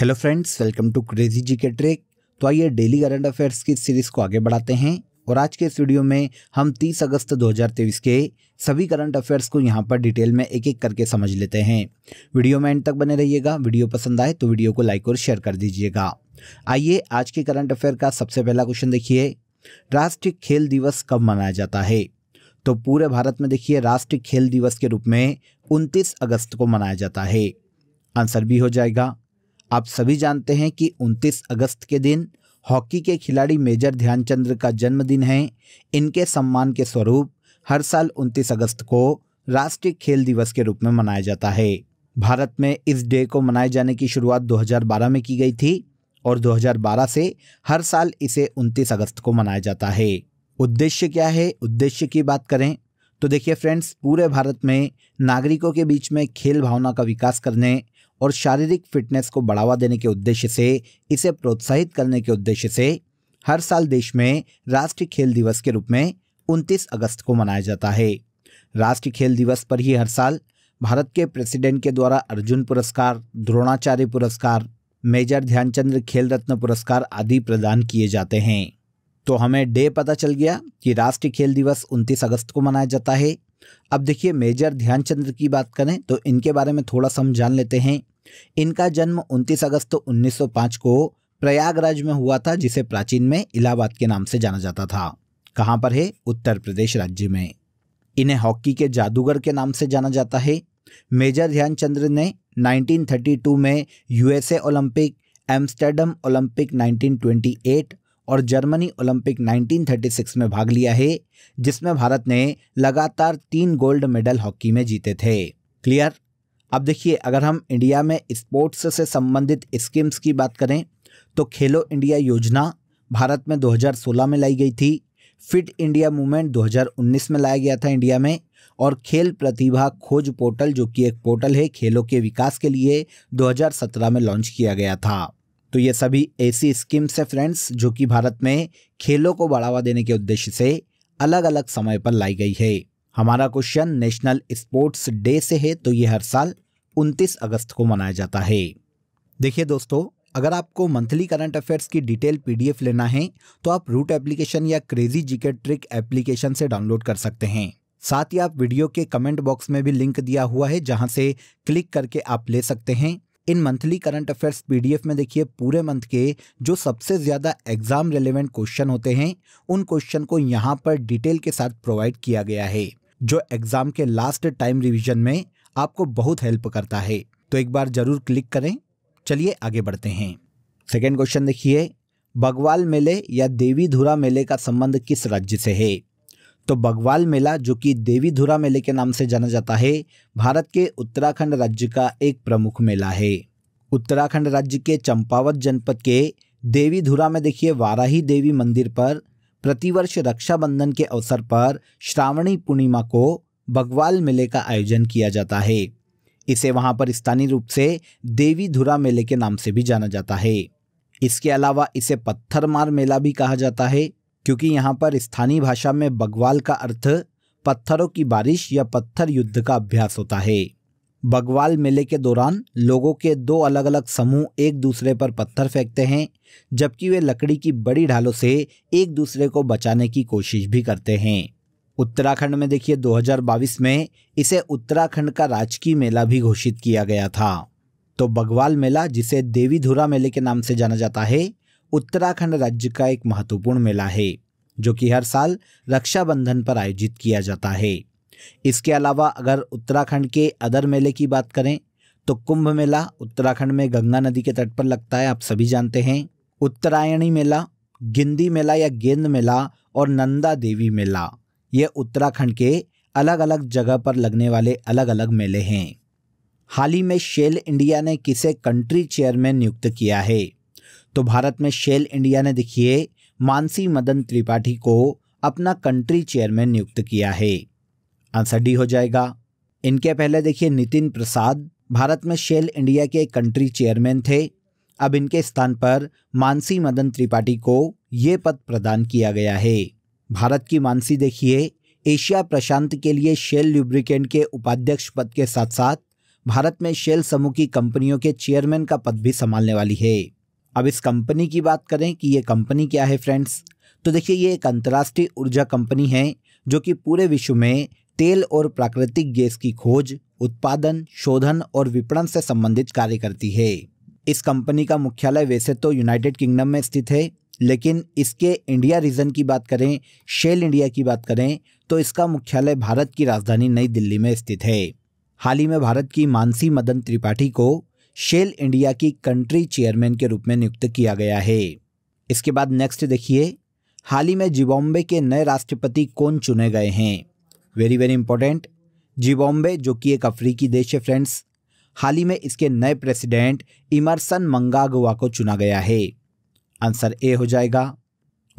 hello friends welcome to crazy G K trick तो आइए daily current affairs की series को आगे बढ़ाते हैं और आज के इस वीडियो में हम 30 अगस्त 2023 के सभी करंट अफेयर्स को यहाँ पर डिटेल में एक एक करके समझ लेते हैं वीडियो में एंड तक बने रहिएगा वीडियो पसंद आए तो वीडियो को लाइक और शेयर कर दीजिएगा आइए आज के करंट अफेयर का सबसे पहला क्वेश्चन देखिए राष्ट्रीय खेल दिवस कब मनाया जाता है तो पूरे भारत में देखिए राष्ट्रीय खेल दिवस के रूप में उनतीस अगस्त को मनाया जाता है आंसर भी हो जाएगा आप सभी जानते हैं कि 29 अगस्त के दिन हॉकी के खिलाड़ी मेजर ध्यानचंद्र का जन्मदिन है इनके सम्मान के स्वरूप हर साल 29 अगस्त को राष्ट्रीय खेल दिवस के रूप में मनाया जाता है भारत में इस डे को मनाए जाने की शुरुआत 2012 में की गई थी और 2012 से हर साल इसे 29 अगस्त को मनाया जाता है उद्देश्य क्या है उद्देश्य की बात करें तो देखिए फ्रेंड्स पूरे भारत में नागरिकों के बीच में खेल भावना का विकास करने और शारीरिक फिटनेस को बढ़ावा देने के उद्देश्य से इसे प्रोत्साहित करने के उद्देश्य से हर साल देश में राष्ट्रीय खेल दिवस के रूप में 29 अगस्त को मनाया जाता है राष्ट्रीय खेल दिवस पर ही हर साल भारत के प्रेसिडेंट के द्वारा अर्जुन पुरस्कार द्रोणाचार्य पुरस्कार मेजर ध्यानचंद्र खेल रत्न पुरस्कार आदि प्रदान किए जाते हैं तो हमें डे पता चल गया कि राष्ट्रीय खेल दिवस 29 अगस्त को मनाया जाता है अब देखिए मेजर ध्यानचंद्र की बात करें तो इनके बारे में थोड़ा सा हम जान लेते हैं इनका जन्म 29 अगस्त 1905 को प्रयागराज में हुआ था जिसे प्राचीन में इलाहाबाद के नाम से जाना जाता था कहाँ पर है उत्तर प्रदेश राज्य में इन्हें हॉकी के जादूगर के नाम से जाना जाता है मेजर ध्यानचंद्र ने 1932 में यूएसए ओलंपिक एम्स्टर्डम ओलंपिक 1928 और जर्मनी ओलंपिक 1936 में भाग लिया है जिसमें भारत ने लगातार तीन गोल्ड मेडल हॉकी में जीते थे क्लियर अब देखिए अगर हम इंडिया में स्पोर्ट्स से संबंधित स्कीम्स की बात करें तो खेलो इंडिया योजना भारत में 2016 में लाई गई थी फिट इंडिया मूवमेंट 2019 में लाया गया था इंडिया में और खेल प्रतिभा खोज पोर्टल जो कि एक पोर्टल है खेलों के विकास के लिए 2017 में लॉन्च किया गया था तो ये सभी ऐसी स्कीम्स है फ्रेंड्स जो कि भारत में खेलों को बढ़ावा देने के उद्देश्य से अलग अलग समय पर लाई गई है हमारा क्वेश्चन नेशनल स्पोर्ट्स डे से है तो ये हर साल 29 अगस्त को मनाया जाता है देखिए दोस्तों अगर आपको मंथली करंट अफेयर्स की डिटेल पीडीएफ लेना है तो आप रूट एप्लीकेशन या क्रेजी जीके ट्रिक एप्लीकेशन से डाउनलोड कर सकते हैं साथ ही आप वीडियो के कमेंट बॉक्स में भी लिंक दिया हुआ है जहां से क्लिक करके आप ले सकते हैं इन मंथली करंट अफेयर्स पीडीएफ में देखिए पूरे मंथ के जो सबसे ज़्यादा एग्जाम रिलेवेंट क्वेश्चन होते हैं उन क्वेश्चन को यहाँ पर डिटेल के साथ प्रोवाइड किया गया है जो एग्ज़ाम के लास्ट टाइम रिविजन में आपको बहुत हेल्प करता है तो एक बार ज़रूर क्लिक करें चलिए आगे बढ़ते हैं सेकेंड क्वेश्चन देखिए बगवाल मेले या देवी धुरा मेले का संबंध किस राज्य से है तो बगवाल मेला जो कि देवी धुरा मेले के नाम से जाना जाता है भारत के उत्तराखंड राज्य का एक प्रमुख मेला है उत्तराखंड राज्य के चंपावत जनपद के देवी धुरा में देखिए वाराही देवी मंदिर पर प्रतिवर्ष रक्षाबंधन के अवसर पर श्रावणी पूर्णिमा को भगवाल मेले का आयोजन किया जाता है इसे वहां पर स्थानीय रूप से देवी धुरा मेले के नाम से भी जाना जाता है इसके अलावा इसे पत्थर मार मेला भी कहा जाता है क्योंकि यहाँ पर स्थानीय भाषा में बगवाल का अर्थ पत्थरों की बारिश या पत्थर युद्ध का अभ्यास होता है बगवाल मेले के दौरान लोगों के दो अलग अलग समूह एक दूसरे पर पत्थर फेंकते हैं जबकि वे लकड़ी की बड़ी ढालों से एक दूसरे को बचाने की कोशिश भी करते हैं उत्तराखंड में देखिए 2022 में इसे उत्तराखंड का राजकीय मेला भी घोषित किया गया था तो बगवाल मेला जिसे देवीधुरा मेले के नाम से जाना जाता है उत्तराखंड राज्य का एक महत्वपूर्ण मेला है जो कि हर साल रक्षाबंधन पर आयोजित किया जाता है इसके अलावा अगर उत्तराखंड के अदर मेले की बात करें तो कुंभ मेला उत्तराखंड में गंगा नदी के तट पर लगता है आप सभी जानते हैं उत्तरायणी मेला गिंदी मेला या गेंद मेला और नंदा देवी मेला ये उत्तराखंड के अलग अलग जगह पर लगने वाले अलग अलग मेले हैं हाल ही में शेल इंडिया ने किसे कंट्री चेयरमैन नियुक्त किया है तो भारत में शेल इंडिया ने देखिए मानसी मदन त्रिपाठी को अपना कंट्री चेयरमैन नियुक्त किया है आंसर डी हो जाएगा इनके पहले देखिए नितिन प्रसाद भारत में शेल इंडिया के कंट्री चेयरमैन थे अब इनके स्थान पर मानसी मदन त्रिपाठी को ये पद प्रदान किया गया है भारत की मानसी देखिए एशिया प्रशांत के लिए शेल लुब्रिकेंट के उपाध्यक्ष पद के साथ साथ भारत में शेल समूह की कंपनियों के चेयरमैन का पद भी संभालने वाली है अब इस कंपनी की बात करें कि ये कंपनी क्या है फ्रेंड्स तो देखिए ये एक अंतर्राष्ट्रीय ऊर्जा कंपनी है जो कि पूरे विश्व में तेल और प्राकृतिक गैस की खोज उत्पादन शोधन और विपणन से संबंधित कार्य करती है इस कंपनी का मुख्यालय वैसे तो यूनाइटेड किंगडम में स्थित है लेकिन इसके इंडिया रीजन की बात करें शेल इंडिया की बात करें तो इसका मुख्यालय भारत की राजधानी नई दिल्ली में स्थित है हाल ही में भारत की मानसी मदन त्रिपाठी को शेल इंडिया की कंट्री चेयरमैन के रूप में नियुक्त किया गया है इसके बाद नेक्स्ट देखिए हाल ही में जिबॉम्बे के नए राष्ट्रपति कौन चुने गए हैं वेरी वेरी इंपॉर्टेंट जिम्बाब्वे जो कि एक अफ्रीकी देश है फ्रेंड्स हाल ही में इसके नए प्रेसिडेंट इमरसन मंगागुआ को चुना गया है आंसर ए हो जाएगा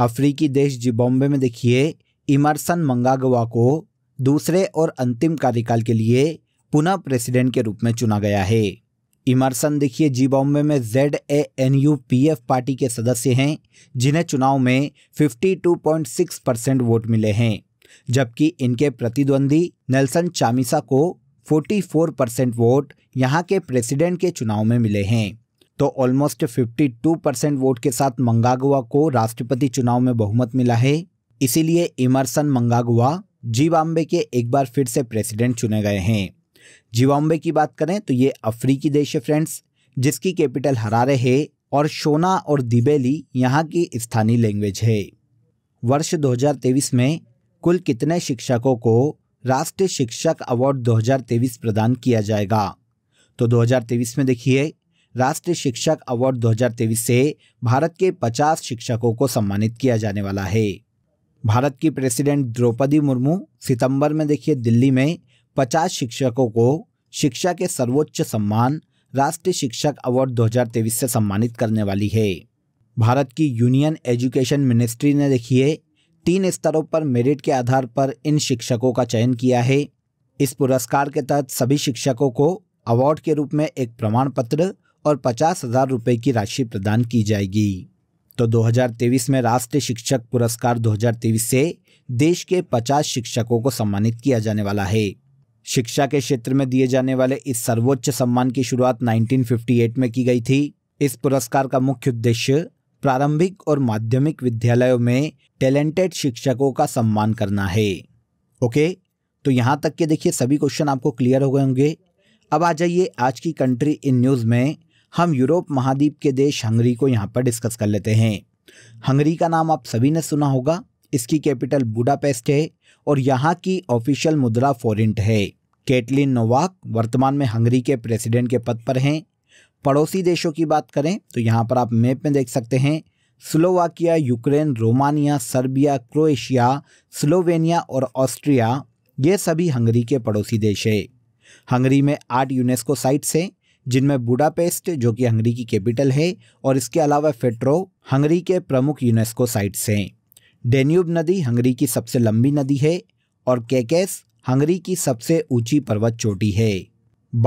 अफ्रीकी देश जिबॉम्बे में देखिए इमरसन मंगागुआ को दूसरे और अंतिम कार्यकाल के लिए पुनः प्रेसिडेंट के रूप में चुना गया है इमरसन देखिए जीबॉम्बे में Z A N U P F party के सदस्य हैं जिन्हें चुनाव में 52.6 परसेंट वोट मिले हैं जबकि इनके प्रतिद्वंदी नेल्सन चामिसा को 44 परसेंट वोट यहां के प्रेसिडेंट के चुनाव में मिले हैं तो ऑलमोस्ट 52 परसेंट वोट के साथ मंगागुआ को राष्ट्रपति चुनाव में बहुमत मिला है इसीलिए इमरसन मंगागुआ जिम्बाब्वे के एक बार फिर से प्रेसिडेंट चुने गए हैं जीवाम्बे की बात करें तो ये अफ्रीकी देश है फ्रेंड्स जिसकी कैपिटल हरारे है और शोना और दिबेली यहाँ की स्थानीय लैंग्वेज है वर्ष 2023 में कुल कितने शिक्षकों को राष्ट्रीय शिक्षक अवार्ड 2023 प्रदान किया जाएगा तो 2023 में देखिए राष्ट्रीय शिक्षक अवार्ड 2023 से भारत के 50 शिक्षकों को सम्मानित किया जाने वाला है भारत की प्रेसिडेंट द्रौपदी मुर्मू सितंबर में देखिए दिल्ली में 50 शिक्षकों को शिक्षा के सर्वोच्च सम्मान राष्ट्रीय शिक्षक अवार्ड 2023 से सम्मानित करने वाली है भारत की यूनियन एजुकेशन मिनिस्ट्री ने देखिए तीन स्तरों पर मेरिट के आधार पर इन शिक्षकों का चयन किया है इस पुरस्कार के तहत सभी शिक्षकों को अवार्ड के रूप में एक प्रमाण पत्र और पचास हजार रुपये की राशि प्रदान की जाएगी तो 2023 में राष्ट्रीय शिक्षक पुरस्कार 2023 से देश के 50 शिक्षकों को सम्मानित किया जाने वाला है शिक्षा के क्षेत्र में दिए जाने वाले इस सर्वोच्च सम्मान की शुरुआत 1958 में की गई थी इस पुरस्कार का मुख्य उद्देश्य प्रारंभिक और माध्यमिक विद्यालयों में टैलेंटेड शिक्षकों का सम्मान करना है ओके तो यहाँ तक के देखिए सभी क्वेश्चन आपको क्लियर हो गए होंगे अब आ जाइए आज की कंट्री इन न्यूज़ में हम यूरोप महाद्वीप के देश हंगरी को यहाँ पर डिस्कस कर लेते हैं हंगरी का नाम आप सभी ने सुना होगा इसकी कैपिटल बूडापेस्ट है और यहाँ की ऑफिशियल मुद्रा फॉरिंट है कैटलिन नोवाक वर्तमान में हंगरी के प्रेसिडेंट के पद पर हैं पड़ोसी देशों की बात करें तो यहाँ पर आप मैप में देख सकते हैं Slovakia Ukraine Romania Serbia Croatia Slovenia और ऑस्ट्रिया ये सभी हंगरी के पड़ोसी देश है हंगरी में आठ यूनेस्को साइट्स हैं जिनमें बुडापेस्ट जो कि हंगरी की कैपिटल है और इसके अलावा फेट्रो हंगरी के प्रमुख यूनेस्को साइट्स हैं डेन्यूब नदी हंगरी की सबसे लंबी नदी है और केकेस हंगरी की सबसे ऊंची पर्वत चोटी है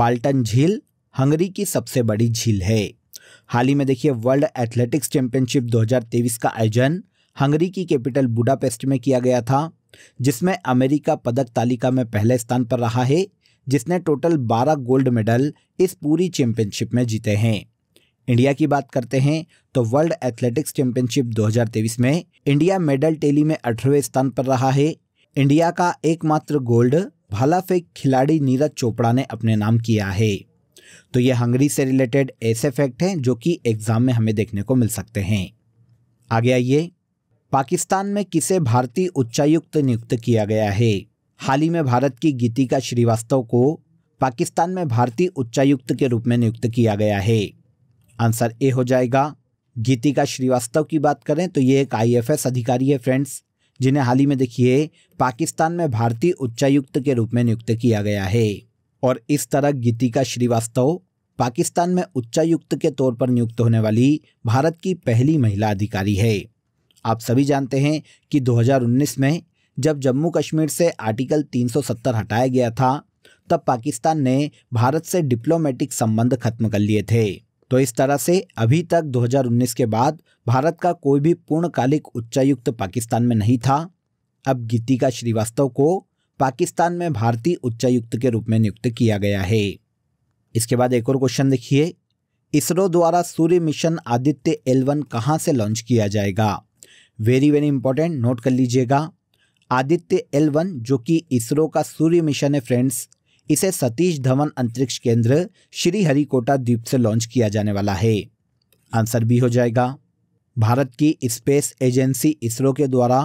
बाल्टन झील हंगरी की सबसे बड़ी झील है हाल ही में देखिए वर्ल्ड एथलेटिक्स चैंपियनशिप 2023 का आयोजन हंगरी की कैपिटल बुडापेस्ट में किया गया था जिसमें अमेरिका पदक तालिका में पहले स्थान पर रहा है जिसने टोटल 12 गोल्ड मेडल इस पूरी चैंपियनशिप में जीते हैं इंडिया की बात करते हैं तो वर्ल्ड एथलेटिक्स चैंपियनशिप 2023 में इंडिया मेडल टेली में अठारहवें स्थान पर रहा है इंडिया का एकमात्र गोल्ड भाला फेंक खिलाड़ी नीरज चोपड़ा ने अपने नाम किया है तो ये हंगरी से रिलेटेड ऐसे फैक्ट हैं जो कि एग्ज़ाम में हमें देखने को मिल सकते हैं आगे आइए पाकिस्तान में किसे भारतीय उच्चायुक्त नियुक्त किया गया है हाल ही में भारत की गीतिका श्रीवास्तव को पाकिस्तान में भारतीय उच्चायुक्त के रूप में नियुक्त किया गया है आंसर ए हो जाएगा गीतिका श्रीवास्तव की बात करें तो ये एक आईएफएस अधिकारी है फ्रेंड्स जिन्हें हाल ही में देखिए पाकिस्तान में भारतीय उच्चायुक्त के रूप में नियुक्त किया गया है और इस तरह गीतिका श्रीवास्तव पाकिस्तान में उच्चायुक्त के तौर पर नियुक्त होने वाली भारत की पहली महिला अधिकारी है आप सभी जानते हैं कि 2019 में जब जम्मू कश्मीर से आर्टिकल 370 हटाया गया था तब पाकिस्तान ने भारत से डिप्लोमेटिक संबंध खत्म कर लिए थे तो इस तरह से अभी तक 2019 के बाद भारत का कोई भी पूर्णकालिक उच्चायुक्त पाकिस्तान में नहीं था अब गीतिका श्रीवास्तव को पाकिस्तान में भारतीय उच्चायुक्त के रूप में नियुक्त किया गया है इसके बाद एक और क्वेश्चन देखिए इसरो द्वारा सूर्य मिशन आदित्य एल वन कहाँ से लॉन्च किया जाएगा वेरी वेरी इंपॉर्टेंट नोट कर लीजिएगा आदित्य एल वन जो कि इसरो का सूर्य मिशन है फ्रेंड्स इसे सतीश धवन अंतरिक्ष केंद्र श्रीहरिकोटा द्वीप से लॉन्च किया जाने वाला है आंसर भी हो जाएगा भारत की स्पेस एजेंसी इसरो के द्वारा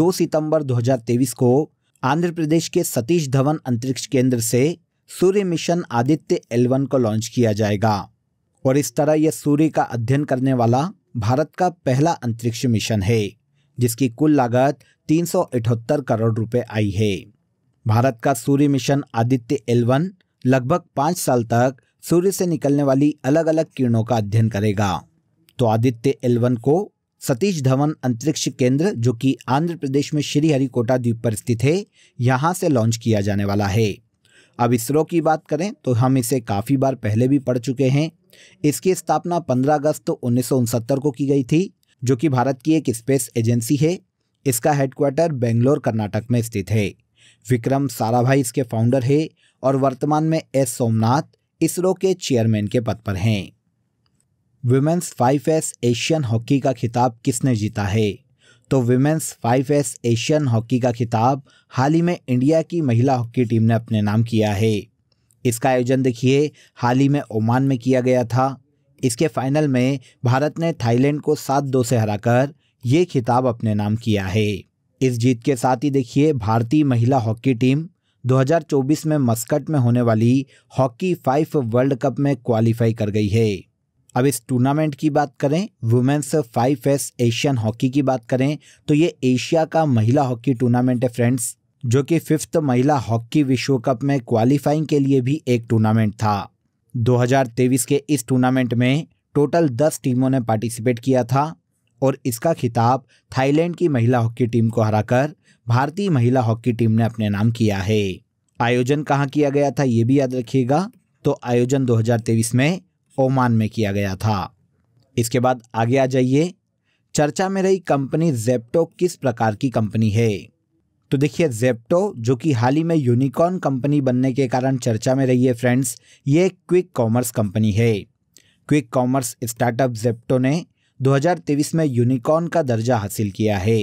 2 सितंबर 2023 को आंध्र प्रदेश के सतीश धवन अंतरिक्ष केंद्र से सूर्य मिशन आदित्य एल को लॉन्च किया जाएगा और इस तरह यह सूर्य का अध्ययन करने वाला भारत का पहला अंतरिक्ष मिशन है जिसकी कुल लागत तीन करोड़ रुपए आई है भारत का सूर्य मिशन आदित्य एल लगभग पाँच साल तक सूर्य से निकलने वाली अलग अलग किरणों का अध्ययन करेगा तो आदित्य एल को सतीश धवन अंतरिक्ष केंद्र जो कि आंध्र प्रदेश में श्रीहरिकोटा द्वीप पर स्थित है यहाँ से लॉन्च किया जाने वाला है अब इसरो की बात करें तो हम इसे काफ़ी बार पहले भी पढ़ चुके हैं इसकी स्थापना 15 अगस्त उन्नीस को की गई थी जो कि भारत की एक स्पेस एजेंसी है इसका हेडक्वार्टर बेंगलोर कर्नाटक में स्थित है विक्रम साराभाई इसके फाउंडर है और वर्तमान में एस सोमनाथ इसरो के चेयरमैन के पद पर हैं फाइव एस एशियन हॉकी का खिताब किसने जीता है तो women's fives Asian hockey का खिताब हाल ही में इंडिया की महिला हॉकी टीम ने अपने नाम किया है इसका आयोजन देखिए हाल ही में ओमान में किया गया था इसके फाइनल में भारत ने थाईलैंड को सात दो से हराकर ये खिताब अपने नाम किया है इस जीत के साथ ही देखिए भारतीय महिला हॉकी टीम 2024 में मस्कट में होने वाली हॉकी फाइव वर्ल्ड कप में क्वालिफाई कर गई है अब इस टूर्नामेंट की बात करें women's fives Asian hockey की बात करें तो ये एशिया का महिला हॉकी टूर्नामेंट है फ्रेंड्स जो कि फिफ्थ महिला हॉकी विश्व कप में क्वालिफाइंग के लिए भी एक टूर्नामेंट था 2023 के इस टूर्नामेंट में टोटल 10 टीमों ने पार्टिसिपेट किया था और इसका खिताब थाईलैंड की महिला हॉकी टीम को हराकर भारतीय महिला हॉकी टीम ने अपने नाम किया है आयोजन कहाँ किया गया था ये भी याद रखिएगा तो आयोजन 2023 में ओमान में किया गया था इसके बाद आगे आ जाइए चर्चा में रही कंपनी जेप्टो किस प्रकार की कंपनी है तो देखिए जेप्टो जो कि हाल ही में यूनिकॉर्न कंपनी बनने के कारण चर्चा में रही है फ्रेंड्स ये क्विक कॉमर्स कंपनी है क्विक कॉमर्स स्टार्टअप जेप्टो ने 2023 में यूनिकॉर्न का दर्जा हासिल किया है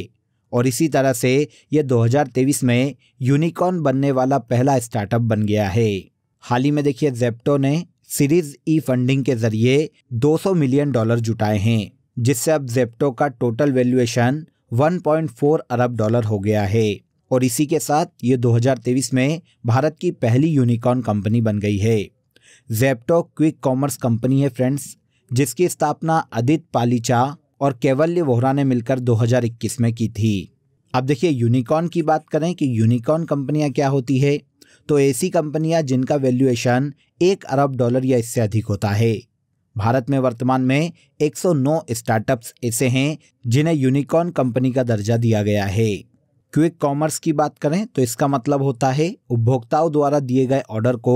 और इसी तरह से यह 2023 में यूनिकॉर्न बनने वाला पहला स्टार्टअप बन गया है हाल ही में देखिए जेप्टो ने सीरीज ई फंडिंग के जरिए 200 मिलियन डॉलर जुटाए हैं जिससे अब जेप्टो का टोटल वैल्यूएशन 1.4 अरब डॉलर हो गया है और इसी के साथ ये 2023 में भारत की पहली यूनिकॉर्न कंपनी बन गई है जेप्टो क्विक कॉमर्स कंपनी है फ्रेंड्स जिसकी स्थापना अदित पालीचा और केवल्य वोहरा ने मिलकर 2021 में की थी अब देखिए यूनिकॉर्न की बात करें कि यूनिकॉर्न कंपनियां क्या होती है तो ऐसी कंपनियां जिनका वैल्यूएशन एक अरब डॉलर या इससे अधिक होता है भारत में वर्तमान में 109 स्टार्टअप्स ऐसे हैं जिन्हें यूनिकॉर्न कंपनी का दर्जा दिया गया है क्विक कॉमर्स की बात करें तो इसका मतलब होता है उपभोक्ताओं द्वारा दिए गए ऑर्डर को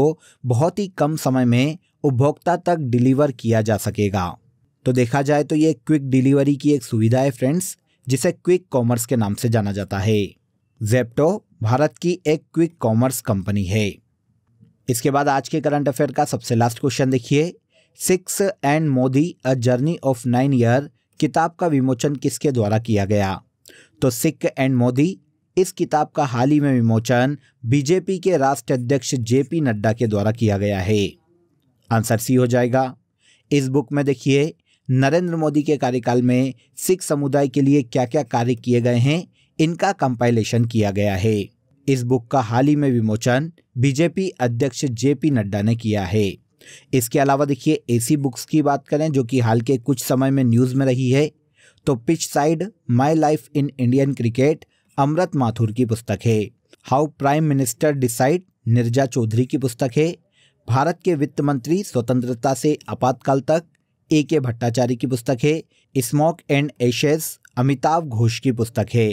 बहुत ही कम समय में उपभोक्ता तक डिलीवर किया जा सकेगा तो देखा जाए तो ये क्विक डिलीवरी की एक सुविधा है फ्रेंड्स जिसे क्विक कॉमर्स के नाम से जाना जाता है जेप्टो भारत की एक क्विक कॉमर्स कंपनी है इसके बाद आज के करंट अफेयर का सबसे लास्ट क्वेश्चन देखिए six and Modi a journey of nine year किताब का विमोचन किसके द्वारा किया गया तो सिख एंड मोदी इस किताब का हाल ही में विमोचन बीजेपी के राष्ट्रीय अध्यक्ष जेपी नड्डा के द्वारा किया गया है आंसर सी हो जाएगा इस बुक में देखिए नरेंद्र मोदी के कार्यकाल में सिख समुदाय के लिए क्या क्या कार्य किए गए हैं इनका कंपाइलेशन किया गया है इस बुक का हाल ही में विमोचन बीजेपी अध्यक्ष जेपी नड्डा ने किया है इसके अलावा देखिए ऐसी बुक्स की बात करें जो कि हाल के कुछ समय में न्यूज़ में रही है तो pitch side my life in Indian cricket Amrit Mathur की पुस्तक है how prime minister decide Neerja Chowdhury की पुस्तक है भारत के वित्त मंत्री स्वतंत्रता से आपातकाल तक ए के भट्टाचार्य की पुस्तक है smoke and ashes Amitav Ghosh की पुस्तक है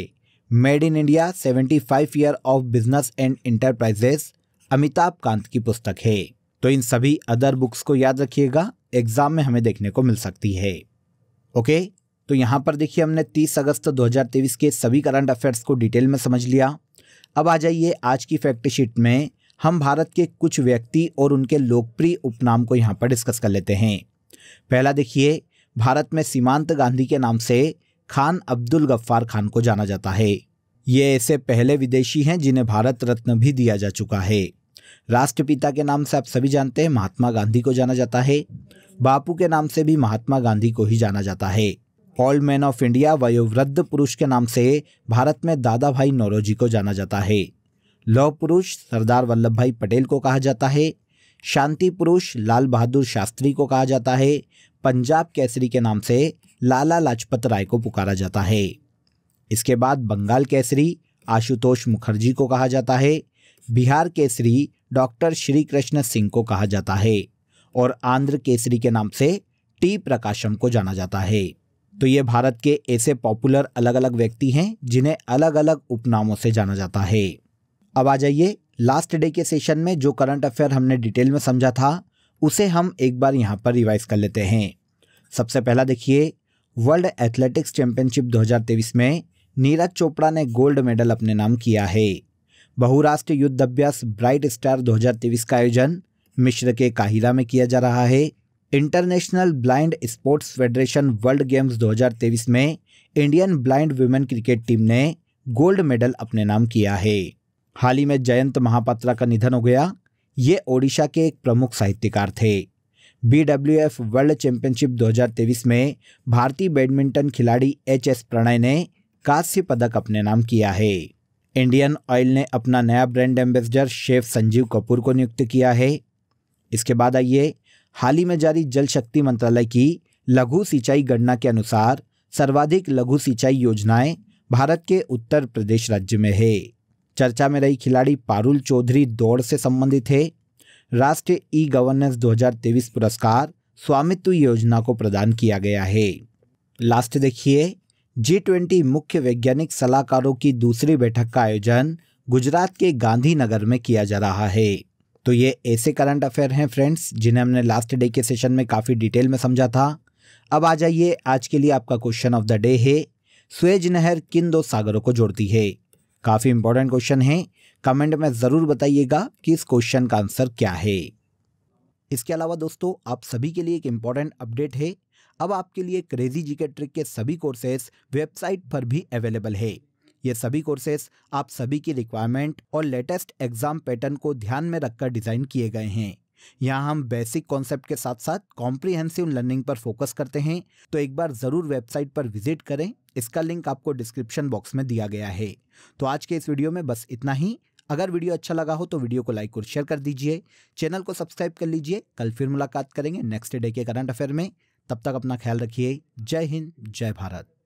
made in India 75 year of business and enterprises Amitabh Kant की पुस्तक है तो इन सभी अदर बुक्स को याद रखिएगा एग्जाम में हमें देखने को मिल सकती है ओके तो यहाँ पर देखिए हमने 30 अगस्त 2023 के सभी करंट अफेयर्स को डिटेल में समझ लिया अब आ जाइए आज की फैक्ट शीट में हम भारत के कुछ व्यक्ति और उनके लोकप्रिय उपनाम को यहाँ पर डिस्कस कर लेते हैं पहला देखिए भारत में सीमांत गांधी के नाम से खान अब्दुल गफ्फार खान को जाना जाता है ये ऐसे पहले विदेशी हैं जिन्हें भारत रत्न भी दिया जा चुका है राष्ट्रपिता के नाम से आप सभी जानते हैं महात्मा गांधी को जाना जाता है बापू के नाम से भी महात्मा गांधी को ही जाना जाता है ओल्ड मैन ऑफ इंडिया वयोवृद्ध पुरुष के नाम से भारत में दादा भाई नौरोजी को जाना जाता है लौह पुरुष सरदार वल्लभ भाई पटेल को कहा जाता है शांति पुरुष लाल बहादुर शास्त्री को कहा जाता है पंजाब केसरी के नाम से लाला लाजपत राय को पुकारा जाता है इसके बाद बंगाल केसरी आशुतोष मुखर्जी को कहा जाता है बिहार केसरी डॉक्टर श्री कृष्ण सिंह को कहा जाता है और आंध्र केसरी के नाम से टी प्रकाशम को जाना जाता है तो ये भारत के ऐसे पॉपुलर अलग अलग व्यक्ति हैं जिन्हें अलग अलग उपनामों से जाना जाता है अब आ जाइए लास्ट डे के सेशन में जो करंट अफेयर हमने डिटेल में समझा था उसे हम एक बार यहाँ पर रिवाइज कर लेते हैं सबसे पहला देखिए वर्ल्ड एथलेटिक्स चैंपियनशिप 2023 में नीरज चोपड़ा ने गोल्ड मेडल अपने नाम किया है बहुराष्ट्रीय युद्ध अभ्यास ब्राइट स्टार 2023 का आयोजन मिश्र के काहिरा में किया जा रहा है international blind sports federation world games 2023 में Indian blind women cricket team ने गोल्ड मेडल अपने नाम किया है हाल ही में जयंत महापात्रा का निधन हो गया ये ओडिशा के एक प्रमुख साहित्यकार थे बी वर्ल्ड चैंपियनशिप 2023 में भारतीय बैडमिंटन खिलाड़ी एच एस प्रणय ने कांस्य पदक अपने नाम किया है इंडियन ऑयल ने अपना नया brand ambassador chef Sanjeev Kapoor को नियुक्त किया है इसके बाद आइए हाल ही में जारी जल शक्ति मंत्रालय की लघु सिंचाई गणना के अनुसार सर्वाधिक लघु सिंचाई योजनाएं भारत के उत्तर प्रदेश राज्य में है चर्चा में रही खिलाड़ी पारुल चौधरी दौड़ से संबंधित है राष्ट्रीय ई गवर्नेंस 2023 पुरस्कार स्वामित्व योजना को प्रदान किया गया है लास्ट देखिए जी ट्वेंटी मुख्य वैज्ञानिक सलाहकारों की दूसरी बैठक का आयोजन गुजरात के गांधीनगर में किया जा रहा है तो ये ऐसे करंट अफेयर हैं फ्रेंड्स जिन्हें हमने लास्ट डे के सेशन में काफ़ी डिटेल में समझा था अब आ जाइए आज के लिए आपका क्वेश्चन ऑफ द डे है स्वेज नहर किन दो सागरों को जोड़ती है काफ़ी इंपॉर्टेंट क्वेश्चन है कमेंट में ज़रूर बताइएगा कि इस क्वेश्चन का आंसर क्या है इसके अलावा दोस्तों आप सभी के लिए एक इम्पॉर्टेंट अपडेट है अब आपके लिए क्रेजी जीके के ट्रिक के सभी कोर्सेज वेबसाइट पर भी अवेलेबल है ये सभी कोर्सेस आप सभी की रिक्वायरमेंट और लेटेस्ट एग्जाम पैटर्न को ध्यान में रखकर डिज़ाइन किए गए हैं यहाँ हम बेसिक कॉन्सेप्ट के साथ साथ कॉम्प्रिहेंसिव लर्निंग पर फोकस करते हैं तो एक बार ज़रूर वेबसाइट पर विजिट करें इसका लिंक आपको डिस्क्रिप्शन बॉक्स में दिया गया है तो आज के इस वीडियो में बस इतना ही अगर वीडियो अच्छा लगा हो तो वीडियो को लाइक और शेयर कर दीजिए चैनल को सब्सक्राइब कर लीजिए कल फिर मुलाकात करेंगे नेक्स्ट डे के करंट अफेयर में तब तक अपना ख्याल रखिए जय हिंद जय भारत